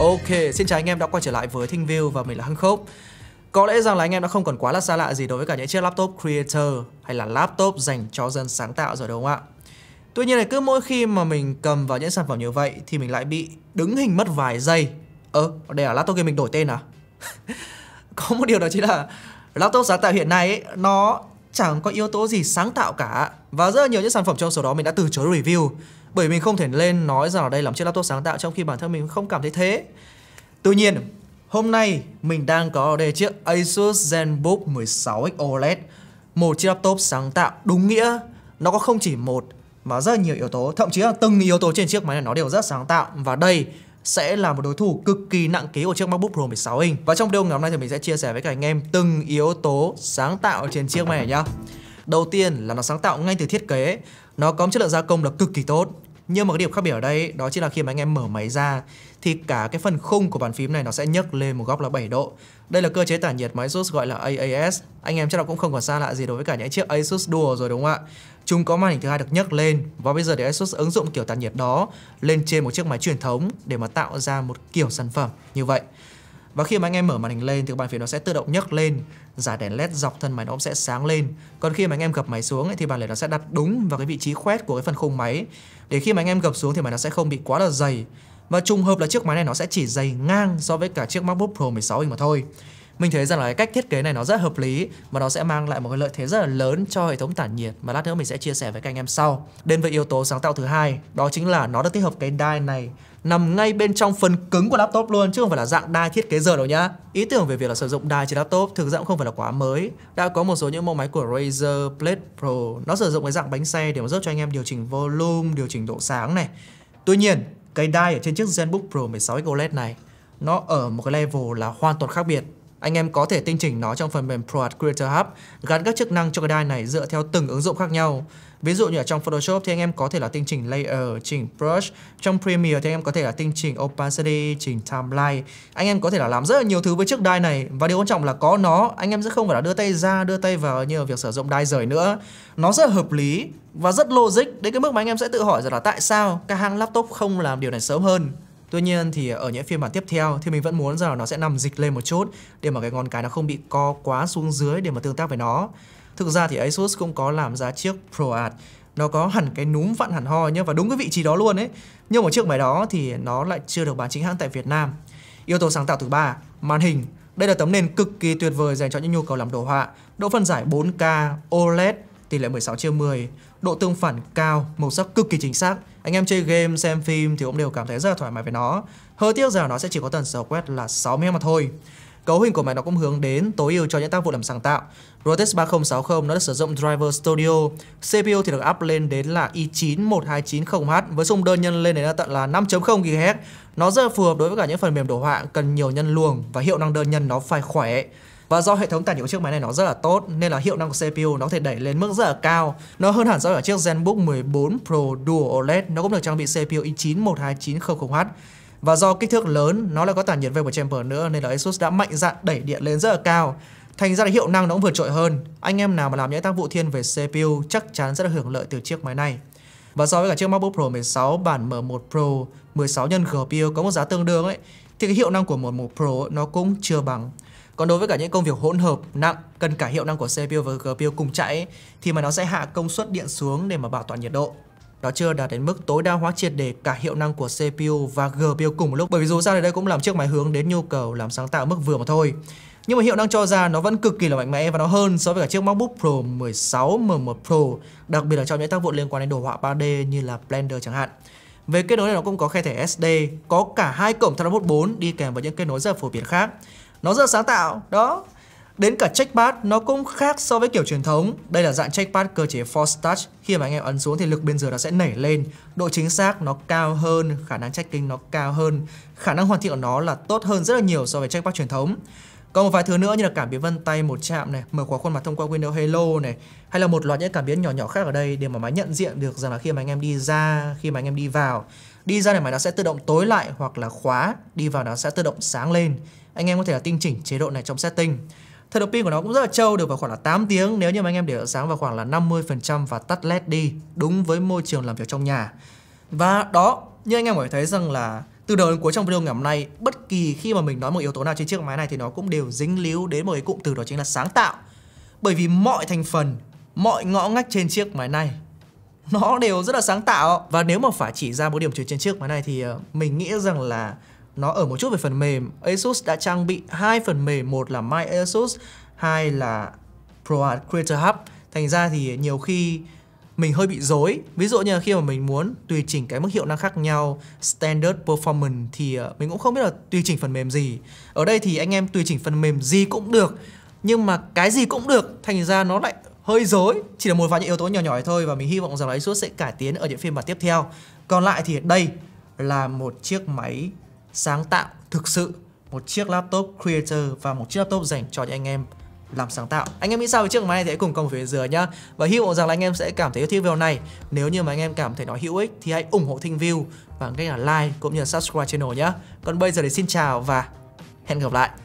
Ok, xin chào anh em đã quay trở lại với Thinh View và mình là Hưng Khốc. Có lẽ rằng là anh em đã không còn quá là xa lạ gì đối với cả những chiếc laptop creator hay là laptop dành cho dân sáng tạo rồi đúng không ạ? Tuy nhiên là cứ mỗi khi mà mình cầm vào những sản phẩm như vậy thì mình lại bị đứng hình mất vài giây Ơ, ờ, đây là laptop kia mình đổi tên à? có một điều đó chính là laptop sáng tạo hiện nay ấy, nó chẳng có yếu tố gì sáng tạo cả Và rất là nhiều những sản phẩm trong số đó mình đã từ chối review bởi mình không thể lên nói rằng ở đây là một chiếc laptop sáng tạo trong khi bản thân mình không cảm thấy thế tuy nhiên hôm nay mình đang có ở đây chiếc Asus ZenBook 16X OLED một chiếc laptop sáng tạo đúng nghĩa nó có không chỉ một mà rất nhiều yếu tố thậm chí là từng yếu tố trên chiếc máy này nó đều rất sáng tạo và đây sẽ là một đối thủ cực kỳ nặng ký của chiếc MacBook Pro 16 inch. Và trong video ngày hôm nay thì mình sẽ chia sẻ với cả anh em từng yếu tố sáng tạo trên chiếc máy này nhá. Đầu tiên là nó sáng tạo ngay từ thiết kế, nó có một chất lượng gia công là cực kỳ tốt. Nhưng mà cái điểm khác biệt ở đây đó chính là khi mà anh em mở máy ra thì cả cái phần khung của bàn phím này nó sẽ nhấc lên một góc là 7 độ. Đây là cơ chế tản nhiệt máy Asus gọi là AAS. Anh em chắc là cũng không còn xa lạ gì đối với cả những chiếc Asus Dual rồi đúng không ạ? Chúng có màn hình thứ hai được nhấc lên và bây giờ để Asus ứng dụng kiểu tản nhiệt đó lên trên một chiếc máy truyền thống để mà tạo ra một kiểu sản phẩm như vậy và khi mà anh em mở màn hình lên thì bàn phím nó sẽ tự động nhấc lên giải đèn led dọc thân máy nó cũng sẽ sáng lên còn khi mà anh em gập máy xuống ấy, thì bàn lề nó sẽ đặt đúng vào cái vị trí khoét của cái phần khung máy để khi mà anh em gập xuống thì máy nó sẽ không bị quá là dày và trùng hợp là chiếc máy này nó sẽ chỉ dày ngang so với cả chiếc MacBook Pro 16 inch mà thôi mình thấy rằng là cái cách thiết kế này nó rất hợp lý và nó sẽ mang lại một cái lợi thế rất là lớn cho hệ thống tản nhiệt mà lát nữa mình sẽ chia sẻ với các anh em sau đến với yếu tố sáng tạo thứ hai đó chính là nó đã tích hợp cái đai này nằm ngay bên trong phần cứng của laptop luôn chứ không phải là dạng đai thiết kế giờ đâu nhá. Ý tưởng về việc là sử dụng đai trên laptop thực ra cũng không phải là quá mới. Đã có một số những mẫu máy của Razer Blade Pro nó sử dụng cái dạng bánh xe để mà giúp cho anh em điều chỉnh volume, điều chỉnh độ sáng này. Tuy nhiên, cái đai ở trên chiếc ZenBook Pro 16X OLED này nó ở một cái level là hoàn toàn khác biệt anh em có thể tinh chỉnh nó trong phần mềm Pro Creator Hub, gắn các chức năng cho cái đai này dựa theo từng ứng dụng khác nhau. Ví dụ như ở trong Photoshop thì anh em có thể là tinh chỉnh layer, chỉnh brush, trong Premiere thì anh em có thể là tinh chỉnh opacity, chỉnh timeline. Anh em có thể là làm rất là nhiều thứ với chiếc đai này và điều quan trọng là có nó, anh em sẽ không phải là đưa tay ra, đưa tay vào như ở việc sử dụng đai rời nữa. Nó rất là hợp lý và rất logic đến cái mức mà anh em sẽ tự hỏi rằng là tại sao các hãng laptop không làm điều này sớm hơn. Tuy nhiên thì ở những phiên bản tiếp theo thì mình vẫn muốn rằng là nó sẽ nằm dịch lên một chút để mà cái ngón cái nó không bị co quá xuống dưới để mà tương tác với nó. Thực ra thì Asus cũng có làm ra chiếc ProArt nó có hẳn cái núm vặn hẳn ho nhá và đúng cái vị trí đó luôn ấy. Nhưng mà chiếc máy đó thì nó lại chưa được bán chính hãng tại Việt Nam. Yếu tố sáng tạo thứ ba, màn hình. Đây là tấm nền cực kỳ tuyệt vời dành cho những nhu cầu làm đồ họa. Độ phân giải 4K, OLED, tỷ lệ 16 chia 10, độ tương phản cao, màu sắc cực kỳ chính xác anh em chơi game, xem phim thì cũng đều cảm thấy rất là thoải mái với nó. Hơi tiếc rằng nó sẽ chỉ có tần số quét là 60 mà thôi. Cấu hình của máy nó cũng hướng đến tối ưu cho những tác vụ làm sáng tạo. RTX 3060 nó được sử dụng driver Studio, CPU thì được up lên đến là i9 12900H với xung đơn nhân lên đến là tận là 5.0 GHz. Nó rất là phù hợp đối với cả những phần mềm đồ họa cần nhiều nhân luồng và hiệu năng đơn nhân nó phải khỏe. Và do hệ thống tài nhiễu chiếc máy này nó rất là tốt nên là hiệu năng của CPU nó có thể đẩy lên mức rất là cao. Nó hơn hẳn so với chiếc ZenBook 14 Pro Dual OLED, nó cũng được trang bị CPU i9 12900H. Và do kích thước lớn, nó lại có tản nhiệt vapor chamber nữa nên là Asus đã mạnh dạn đẩy điện lên rất là cao. Thành ra là hiệu năng nó cũng vượt trội hơn. Anh em nào mà làm những tác vụ thiên về CPU chắc chắn sẽ được hưởng lợi từ chiếc máy này. Và so với cả chiếc MacBook Pro 16 bản M1 Pro 16 nhân GPU có một giá tương đương ấy thì cái hiệu năng của M1 Pro nó cũng chưa bằng. Còn đối với cả những công việc hỗn hợp nặng cần cả hiệu năng của CPU và GPU cùng chạy thì mà nó sẽ hạ công suất điện xuống để mà bảo toàn nhiệt độ. Đó chưa đạt đến mức tối đa hóa triệt để cả hiệu năng của CPU và GPU cùng một lúc bởi vì dù sao thì đây cũng làm chiếc máy hướng đến nhu cầu làm sáng tạo mức vừa mà thôi. Nhưng mà hiệu năng cho ra nó vẫn cực kỳ là mạnh mẽ và nó hơn so với cả chiếc MacBook Pro 16 M1 Pro, đặc biệt là trong những tác vụ liên quan đến đồ họa 3D như là Blender chẳng hạn. Về kết nối này nó cũng có khe thẻ SD, có cả hai cổng thunderbolt 4 đi kèm với những kết nối rất phổ biến khác nó rất sáng tạo đó Đến cả checkpad nó cũng khác so với kiểu truyền thống. Đây là dạng checkpad cơ chế force touch. Khi mà anh em ấn xuống thì lực bên dưới nó sẽ nảy lên. Độ chính xác nó cao hơn, khả năng checking nó cao hơn. Khả năng hoàn thiện của nó là tốt hơn rất là nhiều so với checkpad truyền thống. Còn một vài thứ nữa như là cảm biến vân tay một chạm này, mở khóa khuôn mặt thông qua Windows Hello này, hay là một loạt những cảm biến nhỏ nhỏ khác ở đây để mà máy nhận diện được rằng là khi mà anh em đi ra, khi mà anh em đi vào, đi ra này máy nó sẽ tự động tối lại hoặc là khóa, đi vào nó sẽ tự động sáng lên anh em có thể là tinh chỉnh chế độ này trong setting Thời độ pin của nó cũng rất là trâu được vào khoảng là 8 tiếng nếu như mà anh em để ở sáng vào khoảng là 50% và tắt led đi đúng với môi trường làm việc trong nhà. Và đó, như anh em có thể thấy rằng là từ đầu đến cuối trong video ngày hôm nay, bất kỳ khi mà mình nói một yếu tố nào trên chiếc máy này thì nó cũng đều dính líu đến một cái cụm từ đó chính là sáng tạo. Bởi vì mọi thành phần, mọi ngõ ngách trên chiếc máy này nó đều rất là sáng tạo và nếu mà phải chỉ ra một điểm trừ trên chiếc máy này thì ờ, mình nghĩ rằng là nó ở một chút về phần mềm Asus đã trang bị hai phần mềm một là My Asus hai là proart Creator Hub thành ra thì nhiều khi mình hơi bị dối ví dụ như là khi mà mình muốn tùy chỉnh cái mức hiệu năng khác nhau standard performance thì ờ, mình cũng không biết là tùy chỉnh phần mềm gì ở đây thì anh em tùy chỉnh phần mềm gì cũng được nhưng mà cái gì cũng được thành ra nó lại hơi dối chỉ là một vài những yếu tố nhỏ nhỏ thôi và mình hy vọng rằng là Asus sẽ cải tiến ở những phiên bản tiếp theo còn lại thì đây là một chiếc máy sáng tạo thực sự một chiếc laptop creator và một chiếc laptop dành cho những anh em làm sáng tạo anh em nghĩ sao về chiếc máy này thì hãy cùng comment phía dưới nhá và hy vọng rằng là anh em sẽ cảm thấy yêu thích video này nếu như mà anh em cảm thấy nó hữu ích thì hãy ủng hộ Thinh View bằng cách là like cũng như là subscribe channel nhá còn bây giờ thì xin chào và hẹn gặp lại